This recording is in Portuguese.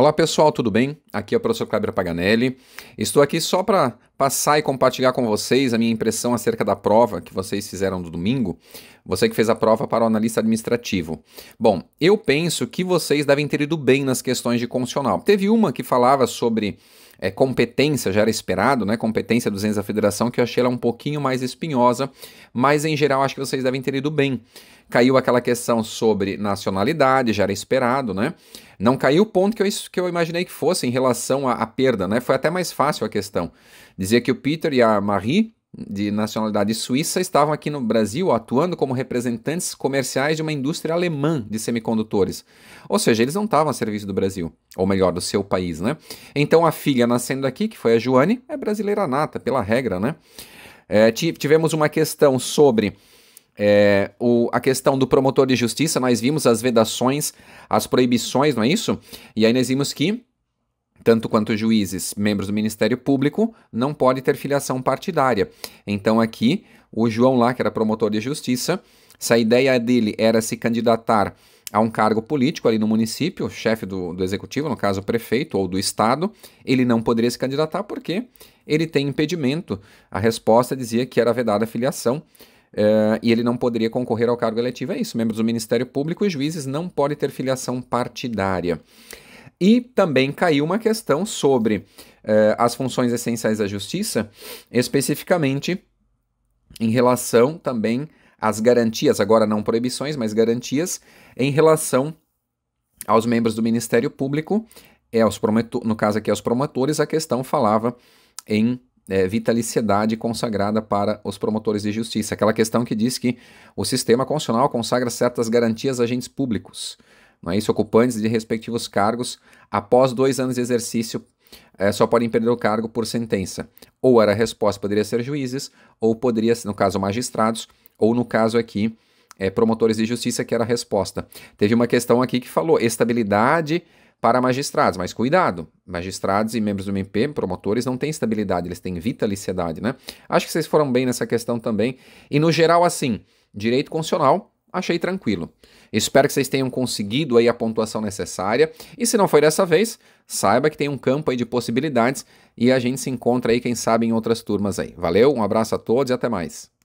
Olá pessoal, tudo bem? Aqui é o professor Kleber Paganelli. Estou aqui só para passar e compartilhar com vocês a minha impressão acerca da prova que vocês fizeram no domingo. Você que fez a prova para o analista administrativo. Bom, eu penso que vocês devem ter ido bem nas questões de constitucional. Teve uma que falava sobre é, competência, já era esperado, né? Competência dos entes da federação, que eu achei ela um pouquinho mais espinhosa, mas em geral acho que vocês devem ter ido bem. Caiu aquela questão sobre nacionalidade, já era esperado, né? Não caiu o ponto que eu, que eu imaginei que fosse em relação à, à perda, né? Foi até mais fácil a questão. Dizia que o Peter e a Marie de nacionalidade suíça estavam aqui no Brasil atuando como representantes comerciais de uma indústria alemã de semicondutores. Ou seja, eles não estavam a serviço do Brasil, ou melhor, do seu país, né? Então a filha nascendo aqui, que foi a Joane, é brasileira nata, pela regra, né? É, tivemos uma questão sobre é, o, a questão do promotor de justiça, nós vimos as vedações, as proibições, não é isso? E aí nós vimos que, tanto quanto juízes, membros do Ministério Público, não pode ter filiação partidária. Então aqui, o João lá, que era promotor de justiça, se a ideia dele era se candidatar a um cargo político ali no município, chefe do, do executivo, no caso o prefeito ou do estado, ele não poderia se candidatar porque ele tem impedimento. A resposta dizia que era vedada a filiação. Uh, e ele não poderia concorrer ao cargo eletivo. É isso, membros do Ministério Público e juízes não podem ter filiação partidária. E também caiu uma questão sobre uh, as funções essenciais da justiça, especificamente em relação também às garantias, agora não proibições, mas garantias em relação aos membros do Ministério Público, é, aos no caso aqui aos promotores, a questão falava em é, vitaliciedade consagrada para os promotores de justiça. Aquela questão que diz que o sistema constitucional consagra certas garantias a agentes públicos, não é isso? Ocupantes de respectivos cargos, após dois anos de exercício, é, só podem perder o cargo por sentença. Ou era a resposta, poderia ser juízes, ou poderia, no caso, magistrados, ou no caso aqui, é, promotores de justiça, que era a resposta. Teve uma questão aqui que falou estabilidade para magistrados, mas cuidado, magistrados e membros do MP, promotores, não têm estabilidade, eles têm vitaliciedade, né? Acho que vocês foram bem nessa questão também. E no geral, assim, direito constitucional, achei tranquilo. Espero que vocês tenham conseguido aí a pontuação necessária. E se não foi dessa vez, saiba que tem um campo aí de possibilidades e a gente se encontra aí, quem sabe, em outras turmas aí. Valeu, um abraço a todos e até mais.